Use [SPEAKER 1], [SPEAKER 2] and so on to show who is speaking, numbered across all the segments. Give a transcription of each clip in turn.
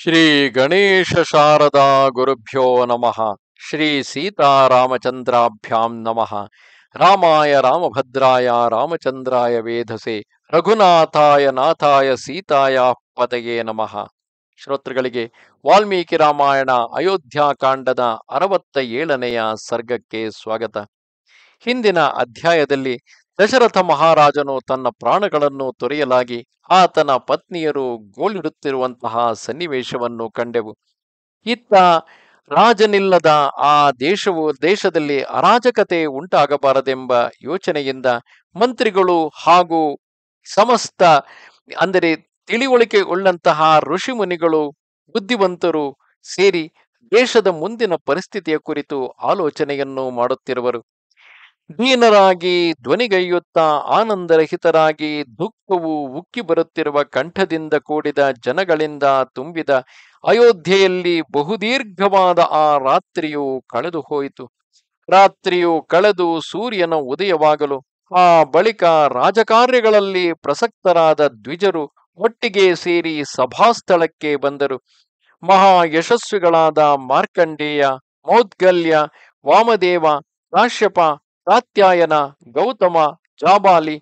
[SPEAKER 1] ಶ್ರೀ ಗಣೇಶ ಶಾರದಾ ಗುರುಭ್ಯೋ ನಮಃ ಶ್ರೀ ಸೀತಾರಾಮಚಂದ್ರಾಭ್ಯಾಂ ನಮಃ ರಾಮಾಯ ರಾಮಭದ್ರಾಯ ರಾಮಚಂದ್ರಾಯ ವೇಧಸೆ ರಘುನಾಥಾಯ ನಾಥಾಯ ಸೀತಾಯ ಪತೆಯೇ ನಮಃ ಶ್ರೋತೃಗಳಿಗೆ ವಾಲ್ಮೀಕಿ ರಾಮಾಯಣ ಅಯೋಧ್ಯಾಕಾಂಡದ ಅರವತ್ತ ಏಳನೆಯ ಸರ್ಗಕ್ಕೆ ಸ್ವಾಗತ ಹಿಂದಿನ ಅಧ್ಯಾಯದಲ್ಲಿ ದಶರಥ ಮಹಾರಾಜನು ತನ್ನ ಪ್ರಾಣಗಳನ್ನು ತೊರೆಯಲಾಗಿ ಆತನ ಪತ್ನಿಯರು ಗೋಲಿಡುತ್ತಿರುವಂತಹ ಸನ್ನಿವೇಶವನ್ನು ಕಂಡೆವು ಇತ್ತ ರಾಜನಿಲ್ಲದ ಆ ದೇಶವು ದೇಶದಲ್ಲಿ ಅರಾಜಕತೆ ಉಂಟಾಗಬಾರದೆಂಬ ಯೋಚನೆಯಿಂದ ಮಂತ್ರಿಗಳು ಹಾಗೂ ಸಮಸ್ತ ಅಂದರೆ ತಿಳಿವಳಿಕೆ ಉಳ್ಳಂತಹ ಋಷಿಮುನಿಗಳು ಬುದ್ಧಿವಂತರು ಸೇರಿ ದೇಶದ ಮುಂದಿನ ಪರಿಸ್ಥಿತಿಯ ಕುರಿತು ಆಲೋಚನೆಯನ್ನು ಮಾಡುತ್ತಿರುವರು ದೀನರಾಗಿ ಧ್ವನಿಗೈಯುತ್ತಾ ಆನಂದರಹಿತರಾಗಿ ದುಃಖವು ಉಕ್ಕಿ ಬರುತ್ತಿರುವ ಕಂಠದಿಂದ ಕೂಡಿದ ಜನಗಳಿಂದ ತುಂಬಿದ ಅಯೋಧ್ಯೆಯಲ್ಲಿ ಬಹುದೀರ್ಘವಾದ ಆ ರಾತ್ರಿಯು ಕಳೆದು ಹೋಯಿತು ರಾತ್ರಿಯು ಕಳೆದು ಸೂರ್ಯನ ಉದಯವಾಗಲು ಆ ಬಳಿಕ ರಾಜಕಾರ್ಯಗಳಲ್ಲಿ ಪ್ರಸಕ್ತರಾದ ದ್ವಿಜರು ಒಟ್ಟಿಗೆ ಸೇರಿ ಸಭಾಸ್ಥಳಕ್ಕೆ ಬಂದರು ಮಹಾ ಯಶಸ್ವಿಗಳಾದ ಮಾರ್ಕಂಡೇಯ ಮೌದ್ಗಲ್ಯ ವಾಮದೇವ ಕಾಶ್ಯಪ ಕಾತ್ಯಾಯನ ಗೌತಮ ಜಾಬಾಲಿ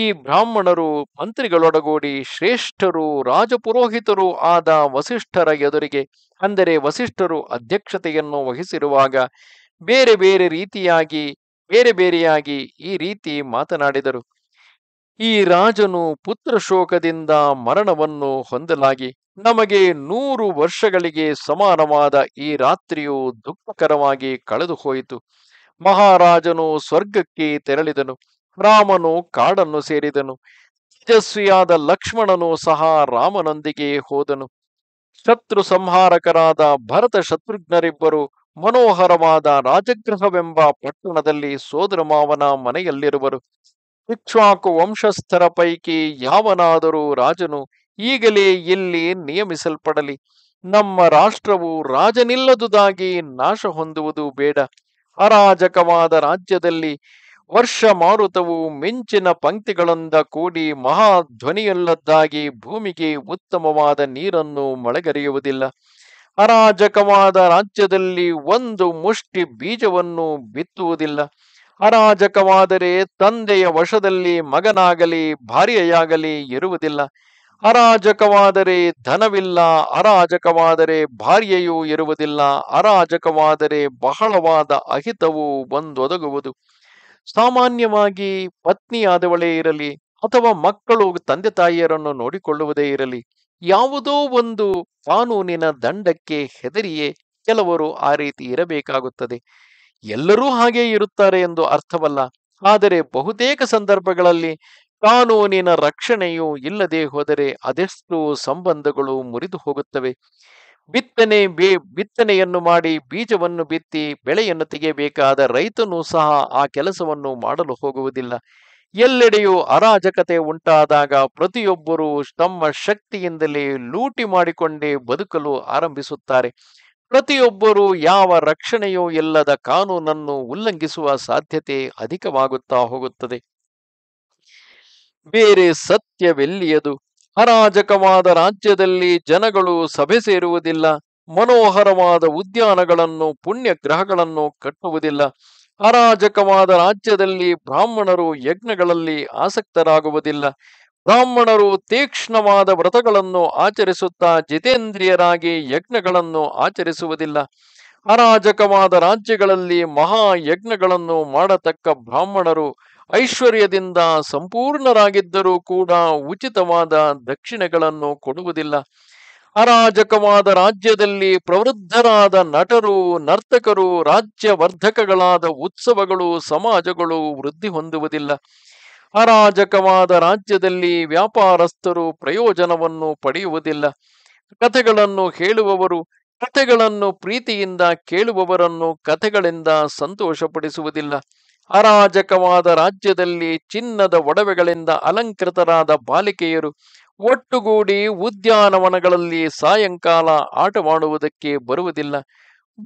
[SPEAKER 1] ಈ ಬ್ರಾಹ್ಮಣರು ಮಂತ್ರಿಗಳೊಡಗೂಡಿ ಶ್ರೇಷ್ಠರು ರಾಜಪುರೋಹಿತರು ಆದ ವಸಿಷ್ಠರ ಎದುರಿಗೆ ಅಂದರೆ ವಸಿಷ್ಠರು ಅಧ್ಯಕ್ಷತೆಯನ್ನು ವಹಿಸಿರುವಾಗ ಬೇರೆ ಬೇರೆ ರೀತಿಯಾಗಿ ಬೇರೆ ಬೇರೆಯಾಗಿ ಈ ರೀತಿ ಮಾತನಾಡಿದರು ಈ ರಾಜನು ಪುತ್ರ ಶೋಕದಿಂದ ಮರಣವನ್ನು ಹೊಂದಲಾಗಿ ನಮಗೆ ನೂರು ವರ್ಷಗಳಿಗೆ ಸಮಾನವಾದ ಈ ರಾತ್ರಿಯು ದುಃಖಕರವಾಗಿ ಕಳೆದು ಹೋಯಿತು ಮಹಾರಾಜನು ಸ್ವರ್ಗಕ್ಕೆ ತೆರಳಿದನು ರಾಮನು ಕಾಡನ್ನು ಸೇರಿದನು ತೇಜಸ್ವಿಯಾದ ಲಕ್ಷ್ಮಣನು ಸಹ ರಾಮನೊಂದಿಗೆ ಹೋದನು ಶತ್ರು ಸಂಹಾರಕರಾದ ಭರತ ಶತ್ರುಘ್ನರಿಬ್ಬರು ಮನೋಹರವಾದ ರಾಜಗೃಹವೆಂಬ ಪಟ್ಟಣದಲ್ಲಿ ಸೋದರ ಮಾವನ ಮನೆಯಲ್ಲಿರುವರು ಇಕ್ಷ್ವಾಕು ವಂಶಸ್ಥರ ಪೈಕಿ ಯಾವನಾದರೂ ರಾಜನು ಈಗಲೇ ಇಲ್ಲಿ ನಿಯಮಿಸಲ್ಪಡಲಿ ನಮ್ಮ ರಾಷ್ಟ್ರವು ರಾಜನಿಲ್ಲದುದಾಗಿ ನಾಶ ಹೊಂದುವುದು ಬೇಡ ಅರಾಜಕವಾದ ರಾಜ್ಯದಲ್ಲಿ ವರ್ಷ ಮಾರುತವು ಮಿಂಚಿನ ಪಂಕ್ತಿಗಳಿಂದ ಕೂಡಿ ಮಹಾ ಧ್ವನಿಯಲ್ಲದ್ದಾಗಿ ಭೂಮಿಗೆ ಉತ್ತಮವಾದ ನೀರನ್ನು ಮಳೆಗರೆಯುವುದಿಲ್ಲ ಅರಾಜಕವಾದ ರಾಜ್ಯದಲ್ಲಿ ಒಂದು ಮುಷ್ಟಿ ಬೀಜವನ್ನು ಬಿತ್ತುವುದಿಲ್ಲ ಅರಾಜಕವಾದರೆ ತಂದೆಯ ವಶದಲ್ಲಿ ಮಗನಾಗಲಿ ಭಾರ್ಯೆಯಾಗಲಿ ಇರುವುದಿಲ್ಲ ಅರಾಜಕವಾದರೆ ಧನವಿಲ್ಲ ಅರಾಜಕವಾದರೆ ಭಾರ್ಯೆಯೂ ಇರುವುದಿಲ್ಲ ಅರಾಜಕವಾದರೆ ಬಹಳವಾದ ಅಹಿತವು ಬಂದೊದಗುವುದು ಸಾಮಾನ್ಯವಾಗಿ ಪತ್ನಿಯಾದವಳೇ ಇರಲಿ ಅಥವಾ ಮಕ್ಕಳು ತಂದೆ ತಾಯಿಯರನ್ನು ನೋಡಿಕೊಳ್ಳುವುದೇ ಇರಲಿ ಯಾವುದೋ ಒಂದು ಕಾನೂನಿನ ದಂಡಕ್ಕೆ ಹೆದರಿಯೇ ಕೆಲವರು ಆ ರೀತಿ ಇರಬೇಕಾಗುತ್ತದೆ ಎಲ್ಲರೂ ಹಾಗೆ ಇರುತ್ತಾರೆ ಎಂದು ಅರ್ಥವಲ್ಲ ಆದರೆ ಬಹುತೇಕ ಸಂದರ್ಭಗಳಲ್ಲಿ ಕಾನೂನಿನ ರಕ್ಷಣೆಯೂ ಇಲ್ಲದೆ ಹೋದರೆ ಅದೆಷ್ಟು ಸಂಬಂಧಗಳು ಮುರಿದು ಹೋಗುತ್ತವೆ ಬಿತ್ತನೆ ಬೇ ಬಿತ್ತನೆಯನ್ನು ಮಾಡಿ ಬೀಜವನ್ನು ಬಿತ್ತಿ ಬೆಳೆಯನ್ನು ತೆಗೆಯಬೇಕಾದ ರೈತನು ಸಹ ಆ ಕೆಲಸವನ್ನು ಮಾಡಲು ಹೋಗುವುದಿಲ್ಲ ಎಲ್ಲೆಡೆಯೂ ಅರಾಜಕತೆ ಉಂಟಾದಾಗ ಪ್ರತಿಯೊಬ್ಬರೂ ತಮ್ಮ ಶಕ್ತಿಯಿಂದಲೇ ಲೂಟಿ ಮಾಡಿಕೊಂಡೇ ಬದುಕಲು ಆರಂಭಿಸುತ್ತಾರೆ ಪ್ರತಿಯೊಬ್ಬರೂ ಯಾವ ರಕ್ಷಣೆಯೂ ಇಲ್ಲದ ಕಾನೂನನ್ನು ಉಲ್ಲಂಘಿಸುವ ಸಾಧ್ಯತೆ ಅಧಿಕವಾಗುತ್ತಾ ಹೋಗುತ್ತದೆ ಬೇರೆ ಸತ್ಯವೆಲ್ಲಿಯದು ಅರಾಜಕವಾದ ರಾಜ್ಯದಲ್ಲಿ ಜನಗಳು ಸಭೆ ಸೇರುವುದಿಲ್ಲ ಮನೋಹರವಾದ ಉದ್ಯಾನಗಳನ್ನು ಪುಣ್ಯಗ್ರಹಗಳನ್ನು ಕಟ್ಟುವುದಿಲ್ಲ ಅರಾಜಕವಾದ ರಾಜ್ಯದಲ್ಲಿ ಬ್ರಾಹ್ಮಣರು ಯಜ್ಞಗಳಲ್ಲಿ ಆಸಕ್ತರಾಗುವುದಿಲ್ಲ ಬ್ರಾಹ್ಮಣರು ತೀಕ್ಷ್ಣವಾದ ವ್ರತಗಳನ್ನು ಆಚರಿಸುತ್ತಾ ಜಿತೇಂದ್ರಿಯರಾಗಿ ಯಜ್ಞಗಳನ್ನು ಆಚರಿಸುವುದಿಲ್ಲ ಅರಾಜಕವಾದ ರಾಜ್ಯಗಳಲ್ಲಿ ಮಹಾಯಜ್ಞಗಳನ್ನು ಮಾಡತಕ್ಕ ಬ್ರಾಹ್ಮಣರು ಐಶ್ವರ್ಯದಿಂದ ಸಂಪೂರ್ಣರಾಗಿದ್ದರೂ ಕೂಡ ಉಚಿತವಾದ ದಕ್ಷಿಣೆಗಳನ್ನು ಕೊಡುವುದಿಲ್ಲ ಅರಾಜಕವಾದ ರಾಜ್ಯದಲ್ಲಿ ಪ್ರವೃದ್ಧರಾದ ನಟರು ನರ್ತಕರು ರಾಜ್ಯವರ್ಧಕಗಳಾದ ಉತ್ಸವಗಳು ಸಮಾಜಗಳು ವೃದ್ಧಿ ಹೊಂದುವುದಿಲ್ಲ ಅರಾಜಕವಾದ ರಾಜ್ಯದಲ್ಲಿ ವ್ಯಾಪಾರಸ್ಥರು ಪ್ರಯೋಜನವನ್ನು ಪಡೆಯುವುದಿಲ್ಲ ಕಥೆಗಳನ್ನು ಹೇಳುವವರು ಕಥೆಗಳನ್ನು ಪ್ರೀತಿಯಿಂದ ಕೇಳುವವರನ್ನು ಕಥೆಗಳಿಂದ ಸಂತೋಷಪಡಿಸುವುದಿಲ್ಲ ಅರಾಜಕವಾದ ರಾಜ್ಯದಲ್ಲಿ ಚಿನ್ನದ ಒಡವೆಗಳಿಂದ ಅಲಂಕೃತರಾದ ಬಾಲಿಕೆಯರು ಒಟ್ಟುಗೂಡಿ ಉದ್ಯಾನವನಗಳಲ್ಲಿ ಸಾಯಂಕಾಲ ಆಟವಾಡುವುದಕ್ಕೆ ಬರುವುದಿಲ್ಲ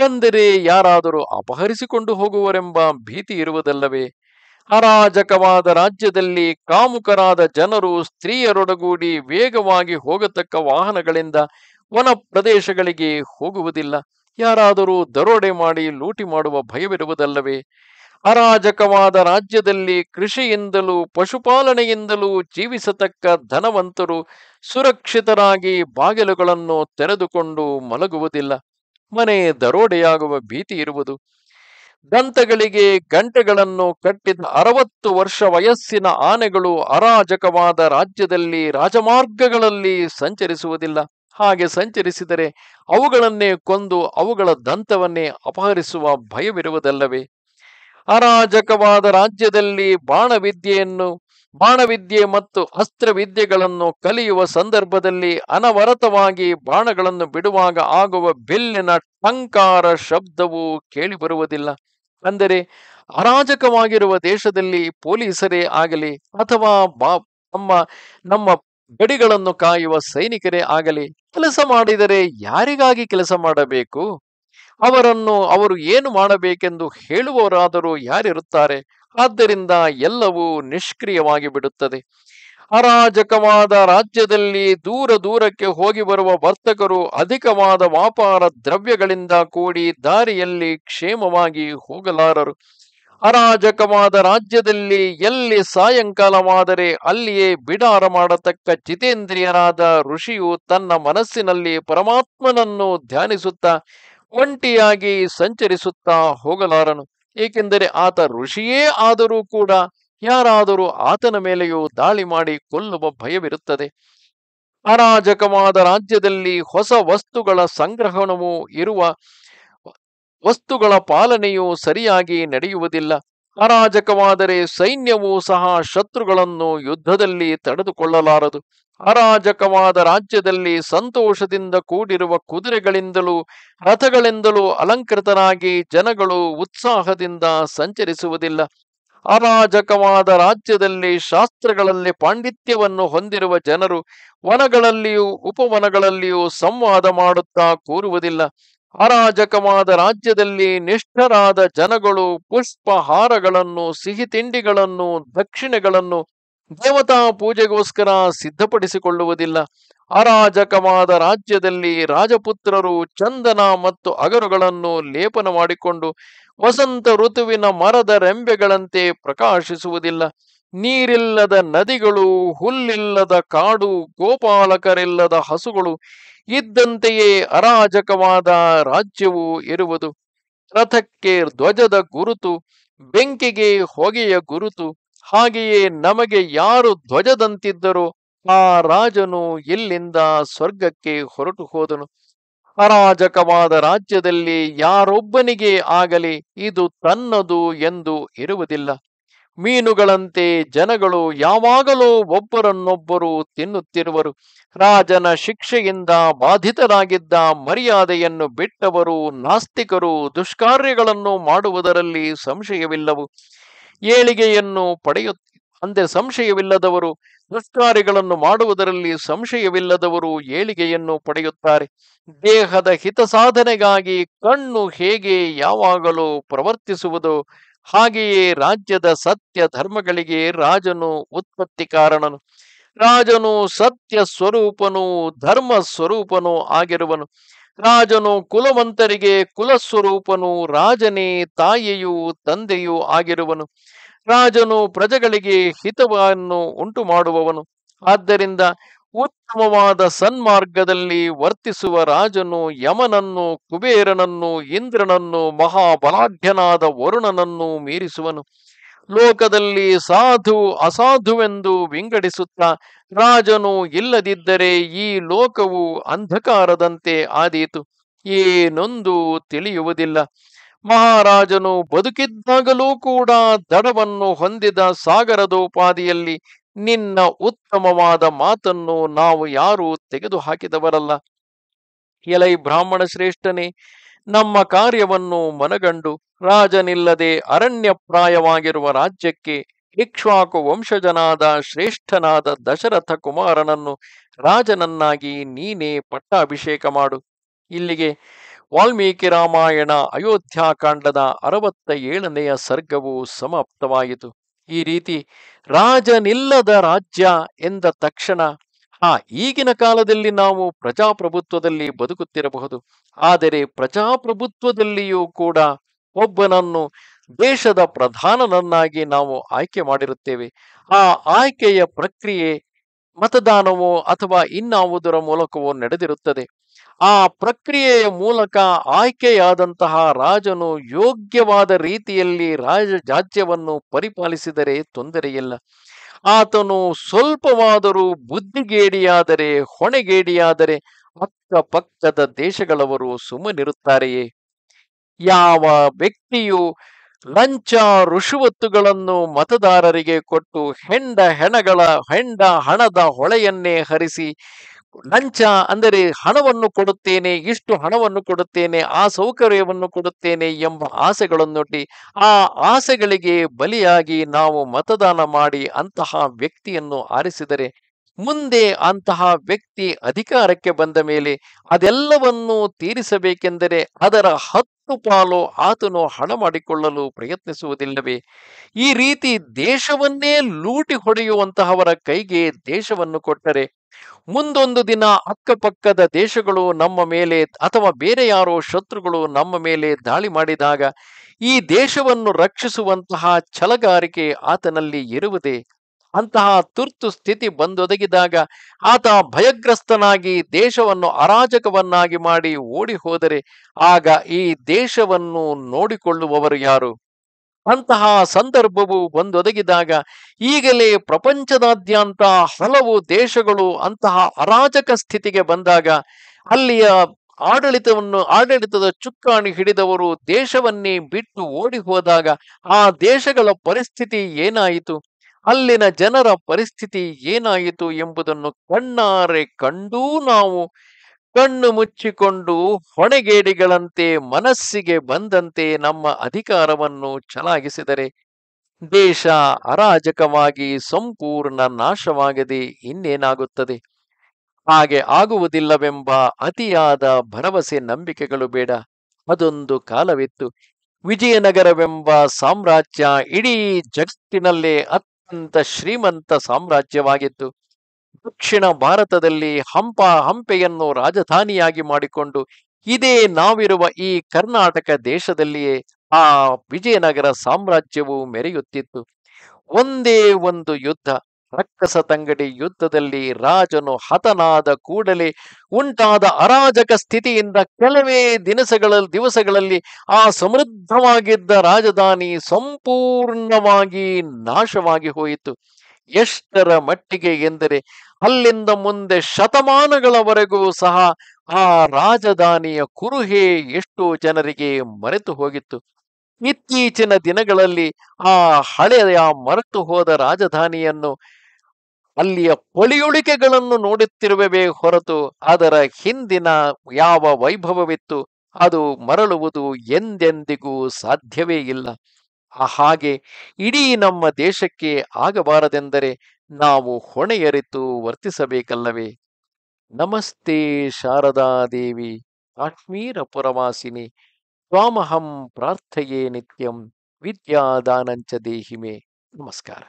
[SPEAKER 1] ಬಂದರೆ ಯಾರಾದರೂ ಅಪಹರಿಸಿಕೊಂಡು ಹೋಗುವರೆಂಬ ಭೀತಿ ಇರುವುದಲ್ಲವೇ ಅರಾಜಕವಾದ ರಾಜ್ಯದಲ್ಲಿ ಕಾಮುಕರಾದ ಜನರು ಸ್ತ್ರೀಯರೊಡಗೂಡಿ ವೇಗವಾಗಿ ಹೋಗತಕ್ಕ ವಾಹನಗಳಿಂದ ವನ ಪ್ರದೇಶಗಳಿಗೆ ಹೋಗುವುದಿಲ್ಲ ಯಾರಾದರೂ ದರೋಡೆ ಮಾಡಿ ಲೂಟಿ ಮಾಡುವ ಭಯವಿರುವುದಲ್ಲವೇ ಅರಾಜಕವಾದ ರಾಜ್ಯದಲ್ಲಿ ಕೃಷಿಯಿಂದಲೂ ಪಶುಪಾಲನೆಯಿಂದಲೂ ಜೀವಿಸತಕ್ಕ ಧನವಂತರು ಸುರಕ್ಷಿತರಾಗಿ ಬಾಗಿಲುಗಳನ್ನು ತೆರೆದುಕೊಂಡು ಮಲಗುವುದಿಲ್ಲ ಮನೆ ದರೋಡೆಯಾಗುವ ಭೀತಿ ಇರುವುದು ದಂತಗಳಿಗೆ ಗಂಟೆಗಳನ್ನು ಕಟ್ಟಿದ ಅರವತ್ತು ವರ್ಷ ವಯಸ್ಸಿನ ಆನೆಗಳು ಅರಾಜಕವಾದ ರಾಜ್ಯದಲ್ಲಿ ರಾಜಮಾರ್ಗಗಳಲ್ಲಿ ಸಂಚರಿಸುವುದಿಲ್ಲ ಹಾಗೆ ಸಂಚರಿಸಿದರೆ ಅವುಗಳನ್ನೇ ಕೊಂದು ಅವುಗಳ ದಂತವನ್ನೇ ಅಪಹರಿಸುವ ಭಯವಿರುವುದಲ್ಲವೇ ಅರಾಜಕವಾದ ರಾಜ್ಯದಲ್ಲಿ ಬಾಣವಿದ್ಯೆಯನ್ನು ಬಾಣವಿದ್ಯೆ ಮತ್ತು ಅಸ್ತ್ರವಿದ್ಯೆಗಳನ್ನು ಕಲಿಯುವ ಸಂದರ್ಭದಲ್ಲಿ ಅನವರತವಾಗಿ ಬಾಣಗಳನ್ನು ಬಿಡುವಾಗ ಆಗುವ ಬೆಲ್ಲಿನ ಟಂಕಾರ ಶಬ್ದವು ಕೇಳಿಬರುವುದಿಲ್ಲ ಅಂದರೆ ಅರಾಜಕವಾಗಿರುವ ದೇಶದಲ್ಲಿ ಪೊಲೀಸರೇ ಆಗಲಿ ಅಥವಾ ನಮ್ಮ ನಮ್ಮ ಗಡಿಗಳನ್ನು ಕಾಯುವ ಸೈನಿಕರೇ ಆಗಲಿ ಕೆಲಸ ಮಾಡಿದರೆ ಯಾರಿಗಾಗಿ ಕೆಲಸ ಮಾಡಬೇಕು ಅವರನ್ನು ಅವರು ಏನು ಮಾಡಬೇಕೆಂದು ಹೇಳುವವರಾದರೂ ಯಾರಿರುತ್ತಾರೆ ಆದ್ದರಿಂದ ಎಲ್ಲವೂ ನಿಷ್ಕ್ರಿಯವಾಗಿ ಬಿಡುತ್ತದೆ ಅರಾಜಕವಾದ ರಾಜ್ಯದಲ್ಲಿ ದೂರ ದೂರಕ್ಕೆ ಹೋಗಿ ಬರುವ ವರ್ತಕರು ಅಧಿಕವಾದ ವ್ಯಾಪಾರ ದ್ರವ್ಯಗಳಿಂದ ಕೂಡಿ ದಾರಿಯಲ್ಲಿ ಕ್ಷೇಮವಾಗಿ ಹೋಗಲಾರರು ಅರಾಜಕವಾದ ರಾಜ್ಯದಲ್ಲಿ ಎಲ್ಲಿ ಸಾಯಂಕಾಲವಾದರೆ ಅಲ್ಲಿಯೇ ಬಿಡಾರ ಮಾಡತಕ್ಕ ಜಿತೇಂದ್ರಿಯರಾದ ಋಷಿಯು ತನ್ನ ಮನಸ್ಸಿನಲ್ಲಿ ಪರಮಾತ್ಮನನ್ನು ಧ್ಯಾನಿಸುತ್ತಾ ಒಂಟಿಯಾಗಿ ಸಂಚರಿಸುತ್ತಾ ಹೋಗಲಾರನು ಏಕೆಂದರೆ ಆತ ಋಷಿಯೇ ಆದರೂ ಕೂಡ ಯಾರಾದರೂ ಆತನ ಮೇಲೆಯೂ ದಾಳಿ ಮಾಡಿ ಕೊಲ್ಲುವ ಭಯವಿರುತ್ತದೆ ಅರಾಜಕವಾದ ರಾಜ್ಯದಲ್ಲಿ ಹೊಸ ವಸ್ತುಗಳ ಸಂಗ್ರಹಣವೂ ಇರುವ ವಸ್ತುಗಳ ಪಾಲನೆಯೂ ಸರಿಯಾಗಿ ನಡೆಯುವುದಿಲ್ಲ ಅರಾಜಕವಾದರೆ ಸೈನ್ಯವೂ ಸಹ ಶತ್ರುಗಳನ್ನು ಯುದ್ಧದಲ್ಲಿ ತಡೆದುಕೊಳ್ಳಲಾರದು ಅರಾಜಕವಾದ ರಾಜ್ಯದಲ್ಲಿ ಸಂತೋಷದಿಂದ ಕೂಡಿರುವ ಕುದುರೆಗಳಿಂದಲೂ ರಥಗಳಿಂದಲೂ ಅಲಂಕೃತನಾಗಿ ಜನಗಳು ಉತ್ಸಾಹದಿಂದ ಸಂಚರಿಸುವುದಿಲ್ಲ ಅರಾಜಕವಾದ ರಾಜ್ಯದಲ್ಲಿ ಶಾಸ್ತ್ರಗಳಲ್ಲಿ ಪಾಂಡಿತ್ಯವನ್ನು ಹೊಂದಿರುವ ಜನರು ವನಗಳಲ್ಲಿಯೂ ಉಪವನಗಳಲ್ಲಿಯೂ ಸಂವಾದ ಮಾಡುತ್ತಾ ಕೂರುವುದಿಲ್ಲ ಅರಾಜಕವಾದ ರಾಜ್ಯದಲ್ಲಿ ನಿಷ್ಠರಾದ ಜನಗಳು ಪುಷ್ಪಹಾರಗಳನ್ನು ಸಿಹಿ ತಿಂಡಿಗಳನ್ನು ದಕ್ಷಿಣೆಗಳನ್ನು ದೇವತಾ ಪೂಜೆಗೋಸ್ಕರ ಸಿದ್ಧಪಡಿಸಿಕೊಳ್ಳುವುದಿಲ್ಲ ಅರಾಜಕವಾದ ರಾಜ್ಯದಲ್ಲಿ ರಾಜಪುತ್ರರು ಚಂದನ ಮತ್ತು ಅಗರುಗಳನ್ನು ಲೇಪನ ಮಾಡಿಕೊಂಡು ವಸಂತ ಋತುವಿನ ಮರದ ರೆಂಬೆಗಳಂತೆ ಪ್ರಕಾಶಿಸುವುದಿಲ್ಲ ನೀರಿಲ್ಲದ ನದಿಗಳು ಹುಲ್ಲಿಲ್ಲದ ಕಾಡು ಗೋಪಾಲಕರಿಲ್ಲದ ಹಸುಗಳು ಇದ್ದಂತೆಯೇ ಅರಾಜಕವಾದ ರಾಜ್ಯವು ಇರುವುದು ರಥಕ್ಕೆ ಧ್ವಜದ ಗುರುತು ಬೆಂಕಿಗೆ ಹೊಗೆಯ ಗುರುತು ಹಾಗೆಯೇ ನಮಗೆ ಯಾರು ಧ್ವಜದಂತಿದ್ದರು ಆ ರಾಜನು ಎಲ್ಲಿಂದ ಸ್ವರ್ಗಕ್ಕೆ ಹೊರಟು ಹೋದನು ಅರಾಜಕವಾದ ರಾಜ್ಯದಲ್ಲಿ ಯಾರೊಬ್ಬನಿಗೆ ಆಗಲಿ ಇದು ತನ್ನದು ಎಂದು ಇರುವುದಿಲ್ಲ ಮೀನುಗಳಂತೆ ಜನಗಳು ಯಾವಾಗಲೂ ಒಬ್ಬರನ್ನೊಬ್ಬರು ತಿನ್ನುತ್ತಿರುವರು ರಾಜನ ಶಿಕ್ಷೆಯಿಂದ ಬಾಧಿತರಾಗಿದ್ದ ಮರ್ಯಾದೆಯನ್ನು ಬಿಟ್ಟವರು ನಾಸ್ತಿಕರು ದುಷ್ಕಾರ್ಯಗಳನ್ನು ಮಾಡುವುದರಲ್ಲಿ ಸಂಶಯವಿಲ್ಲವು ಏಳಿಗೆಯನ್ನು ಪಡೆಯು ಅಂದರೆ ಸಂಶಯವಿಲ್ಲದವರು ದುಷ್ಕಾರ್ಯಗಳನ್ನು ಮಾಡುವುದರಲ್ಲಿ ಸಂಶಯವಿಲ್ಲದವರು ಏಳಿಗೆಯನ್ನು ಪಡೆಯುತ್ತಾರೆ ದೇಹದ ಹಿತ ಸಾಧನೆಗಾಗಿ ಕಣ್ಣು ಹೇಗೆ ಯಾವಾಗಲೂ ಪ್ರವರ್ತಿಸುವುದು ಹಾಗೆಯೇ ರಾಜ್ಯದ ಸತ್ಯ ಧರ್ಮಗಳಿಗೆ ರಾಜನು ಉತ್ಪತ್ತಿ ಕಾರಣನು ರಾಜನು ಸತ್ಯ ಸ್ವರೂಪನು ಧರ್ಮ ಸ್ವರೂಪನು ಆಗಿರುವನು ರಾಜನು ಕುಲವಂತರಿಗೆ ಕುಲಸ್ವರೂಪನು ರಾಜನೇ ತಾಯಿಯೂ ತಂದೆಯೂ ಆಗಿರುವನು ರಾಜನು ಪ್ರಜೆಗಳಿಗೆ ಹಿತವನ್ನು ಉಂಟು ಮಾಡುವವನು ಆದ್ದರಿಂದ ಉತ್ತಮವಾದ ಸನ್ಮಾರ್ಗದಲ್ಲಿ ವರ್ತಿಸುವ ರಾಜನು ಯಮನನ್ನು ಕುಬೇರನನ್ನು ಇಂದ್ರನನ್ನು ಮಹಾಬಲಾಢ್ಯನಾದ ವರುಣನನ್ನು ಮೀರಿಸುವನು ಲೋಕದಲ್ಲಿ ಸಾಧು ಅಸಾಧುವೆಂದು ವಿಂಗಡಿಸುತ್ತಾ ರಾಜನು ಇಲ್ಲದಿದ್ದರೆ ಈ ಲೋಕವು ಅಂಧಕಾರದಂತೆ ಆದೀತು ಏನೊಂದು ತಿಳಿಯುವುದಿಲ್ಲ ಮಹಾರಾಜನು ಬದುಕಿದ್ದಾಗಲೂ ಕೂಡ ದಡವನ್ನು ಹೊಂದಿದ ಸಾಗರದೋಪಾದಿಯಲ್ಲಿ ನಿನ್ನ ಉತ್ತಮವಾದ ಮಾತನ್ನು ನಾವು ಯಾರೂ ತೆಗೆದು ಹಾಕಿದವರಲ್ಲ ಎಲೈ ಬ್ರಾಹ್ಮಣ ಶ್ರೇಷ್ಠನೇ ನಮ್ಮ ಕಾರ್ಯವನ್ನು ಮನಗಂಡು ರಾಜನಿಲ್ಲದೆ ಅರಣ್ಯಪ್ರಾಯವಾಗಿರುವ ರಾಜ್ಯಕ್ಕೆ ಇಕ್ಷ್ವಾಕು ವಂಶಜನಾದ ಶ್ರೇಷ್ಠನಾದ ದಶರಥ ಕುಮಾರನನ್ನು ರಾಜನನ್ನಾಗಿ ನೀನೇ ಪಟ್ಟಾಭಿಷೇಕ ಮಾಡು ಇಲ್ಲಿಗೆ ವಾಲ್ಮೀಕಿ ರಾಮಾಯಣ ಅಯೋಧ್ಯಾಕಾಂಡದ ಅರವತ್ತ ಏಳನೆಯ ಸರ್ಗವು ಸಮಾಪ್ತವಾಯಿತು ಈ ರೀತಿ ರಾಜನಿಲ್ಲದ ರಾಜ್ಯ ಎಂದ ತಕ್ಷಣ ಆ ಈಗಿನ ಕಾಲದಲ್ಲಿ ನಾವು ಪ್ರಜಾಪ್ರಭುತ್ವದಲ್ಲಿ ಬದುಕುತ್ತಿರಬಹುದು ಆದರೆ ಪ್ರಜಾಪ್ರಭುತ್ವದಲ್ಲಿಯೂ ಕೂಡ ಒಬ್ಬನನ್ನು ದೇಶದ ಪ್ರಧಾನನನ್ನಾಗಿ ನಾವು ಆಯ್ಕೆ ಮಾಡಿರುತ್ತೇವೆ ಆ ಆಯ್ಕೆಯ ಪ್ರಕ್ರಿಯೆ ಮತದಾನವೋ ಅಥವಾ ಇನ್ನಾವುದರ ಮೂಲಕವೋ ನಡೆದಿರುತ್ತದೆ ಆ ಪ್ರಕ್ರಿಯೆಯ ಮೂಲಕ ಆಯ್ಕೆಯಾದಂತಹ ರಾಜನು ಯೋಗ್ಯವಾದ ರೀತಿಯಲ್ಲಿ ರಾಜ್ಯವನ್ನು ಪರಿಪಾಲಿಸಿದರೆ ತೊಂದರೆಯಿಲ್ಲ ಆತನು ಸ್ವಲ್ಪವಾದರೂ ಬುದ್ಧಿಗೇಡಿಯಾದರೆ ಹೊಣೆಗೇಡಿಯಾದರೆ ಅಕ್ಕಪಕ್ಕದ ದೇಶಗಳವರು ಸುಮ್ಮನಿರುತ್ತಾರೆಯೇ ಯಾವ ವ್ಯಕ್ತಿಯು ಲಂಚ ಋಷುವತ್ತುಗಳನ್ನು ಮತದಾರರಿಗೆ ಕೊಟ್ಟು ಹೆಂಡ ಹೆಣಗಳ ಹೆಂಡ ಹಣದ ಹೊಳೆಯನ್ನೇ ಹರಿಸಿ ಲಂಚ ಅಂದರೆ ಹಣವನ್ನು ಕೊಡುತ್ತೇನೆ ಇಷ್ಟು ಹಣವನ್ನು ಕೊಡುತ್ತೇನೆ ಆ ಸೌಕರ್ಯವನ್ನು ಕೊಡುತ್ತೇನೆ ಎಂಬ ಆಸೆಗಳನ್ನೊಡ್ಡಿ ಆ ಆಸೆಗಳಿಗೆ ಬಲಿಯಾಗಿ ನಾವು ಮತದಾನ ಮಾಡಿ ಅಂತಹ ವ್ಯಕ್ತಿಯನ್ನು ಆರಿಸಿದರೆ ಮುಂದೆ ಅಂತಹ ವ್ಯಕ್ತಿ ಅಧಿಕಾರಕ್ಕೆ ಬಂದ ಮೇಲೆ ಅದೆಲ್ಲವನ್ನು ತೀರಿಸಬೇಕೆಂದರೆ ಅದರ ಹತ್ತು ಪಾಲು ಆತನು ಹಣ ಮಾಡಿಕೊಳ್ಳಲು ಪ್ರಯತ್ನಿಸುವುದಿಲ್ಲವೇ ಈ ರೀತಿ ದೇಶವನ್ನೇ ಲೂಟಿ ಹೊಡೆಯುವಂತಹವರ ಕೈಗೆ ದೇಶವನ್ನು ಕೊಟ್ಟರೆ ಮುಂದೊಂದು ದಿನ ಅಕ್ಕಪಕ್ಕದ ದೇಶಗಳು ನಮ್ಮ ಮೇಲೆ ಅಥವಾ ಬೇರೆ ಯಾರೋ ಶತ್ರುಗಳು ನಮ್ಮ ಮೇಲೆ ದಾಳಿ ಮಾಡಿದಾಗ ಈ ದೇಶವನ್ನು ರಕ್ಷಿಸುವಂತಹ ಛಲಗಾರಿಕೆ ಆತನಲ್ಲಿ ಇರುವುದೇ ಅಂತಹ ತುರ್ತು ಸ್ಥಿತಿ ಬಂದೊದಗಿದಾಗ ಆತ ಭಯಗ್ರಸ್ತನಾಗಿ ದೇಶವನ್ನು ಅರಾಜಕವನ್ನಾಗಿ ಮಾಡಿ ಓಡಿ ಹೋದರೆ ಆಗ ಈ ದೇಶವನ್ನು ನೋಡಿಕೊಳ್ಳುವವರು ಯಾರು ಅಂತಹ ಸಂದರ್ಭವು ಬಂದೊದಗಿದಾಗ ಈಗಲೇ ಪ್ರಪಂಚದಾದ್ಯಂತ ಹಲವು ದೇಶಗಳು ಅಂತಹ ಅರಾಜಕ ಸ್ಥಿತಿಗೆ ಬಂದಾಗ ಅಲ್ಲಿಯ ಆಡಳಿತವನ್ನು ಆಡಳಿತದ ಚುಕ್ಕಾಣಿ ಹಿಡಿದವರು ದೇಶವನ್ನೇ ಬಿಟ್ಟು ಓಡಿ ಹೋದಾಗ ಆ ದೇಶಗಳ ಪರಿಸ್ಥಿತಿ ಏನಾಯಿತು ಅಲ್ಲಿನ ಜನರ ಪರಿಸ್ಥಿತಿ ಏನಾಯಿತು ಎಂಬುದನ್ನು ಕಣ್ಣಾರೆ ಕಂಡೂ ನಾವು ಕಣ್ಣು ಮುಚ್ಚಿಕೊಂಡು ಹೊಣೆಗೇಡಿಗಳಂತೆ ಮನಸ್ಸಿಗೆ ಬಂದಂತೆ ನಮ್ಮ ಅಧಿಕಾರವನ್ನು ಚಲಾಗಿಸಿದರೆ ದೇಶ ಅರಾಜಕವಾಗಿ ಸಂಪೂರ್ಣ ನಾಶವಾಗದೆ ಇನ್ನೇನಾಗುತ್ತದೆ ಹಾಗೆ ಆಗುವುದಿಲ್ಲವೆಂಬ ಅತಿಯಾದ ಭರವಸೆ ನಂಬಿಕೆಗಳು ಬೇಡ ಅದೊಂದು ಕಾಲವಿತ್ತು ವಿಜಯನಗರವೆಂಬ ಸಾಮ್ರಾಜ್ಯ ಇಡೀ ಜಗತ್ತಿನಲ್ಲೇ ಅತ್ಯಂತ ಶ್ರೀಮಂತ ಸಾಮ್ರಾಜ್ಯವಾಗಿತ್ತು ದಕ್ಷಿಣ ಭಾರತದಲ್ಲಿ ಹಂಪ ಹಂಪೆಯನ್ನು ರಾಜಧಾನಿಯಾಗಿ ಮಾಡಿಕೊಂಡು ಇದೇ ನಾವಿರುವ ಈ ಕರ್ನಾಟಕ ದೇಶದಲ್ಲಿಯೇ ಆ ವಿಜಯನಗರ ಸಾಮ್ರಾಜ್ಯವು ಮೆರೆಯುತ್ತಿತ್ತು ಒಂದೇ ಒಂದು ಯುದ್ಧ ರಕ್ಕಸ ತಂಗಡಿ ಯುದ್ಧದಲ್ಲಿ ರಾಜನು ಹತನಾದ ಕೂಡಲೇ ಉಂಟಾದ ಅರಾಜಕ ಸ್ಥಿತಿಯಿಂದ ಕೆಲವೇ ದಿನಸಗಳಲ್ಲಿ ದಿವಸಗಳಲ್ಲಿ ಆ ಸಮೃದ್ಧವಾಗಿದ್ದ ರಾಜಧಾನಿ ಸಂಪೂರ್ಣವಾಗಿ ನಾಶವಾಗಿ ಹೋಯಿತು ಎಷ್ಟರ ಮಟ್ಟಿಗೆ ಎಂದರೆ ಅಲ್ಲಿಂದ ಮುಂದೆ ಶತಮಾನಗಳವರೆಗೂ ಸಹ ಆ ರಾಜಧಾನಿಯ ಕುರುಹೆ ಎಷ್ಟೋ ಜನರಿಗೆ ಮರೆತು ಹೋಗಿತ್ತು ಇತ್ತೀಚಿನ ದಿನಗಳಲ್ಲಿ ಆ ಹಳೆಯ ಮರೆತು ಹೋದ ರಾಜಧಾನಿಯನ್ನು ಅಲ್ಲಿಯ ಪೊಳಿಯುಳಿಕೆಗಳನ್ನು ನೋಡುತ್ತಿರುವವೇ ಹೊರತು ಅದರ ಹಿಂದಿನ ಯಾವ ವೈಭವವಿತ್ತು ಅದು ಮರಳುವುದು ಎಂದೆಂದಿಗೂ ಸಾಧ್ಯವೇ ಇಲ್ಲ ಹಾಗೆ ಇಡೀ ನಮ್ಮ ದೇಶಕ್ಕೆ ಆಗಬಾರದೆಂದರೆ ನಾವು ಹೊಣೆಯರಿತು ವರ್ತಿಸಬೇಕಲ್ಲವೇ ನಮಸ್ತೆ ಶಾರದಾ ದೇವಿ ಕಾಶ್ಮೀರ ಪುರವಾಸಿನಿ ತ್ವಾಮಹಂ ಪ್ರಾರ್ಥೆಯೇ ನಿತ್ಯಂ ವಿದ್ಯಾದಾನಂಚ ದೇಹಿಮೆ ನಮಸ್ಕಾರ